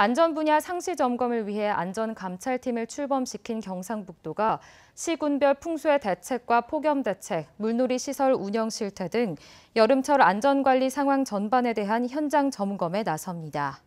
안전 분야 상시 점검을 위해 안전감찰팀을 출범시킨 경상북도가 시군별 풍수의 대책과 폭염 대책, 물놀이 시설 운영 실태 등 여름철 안전관리 상황 전반에 대한 현장 점검에 나섭니다.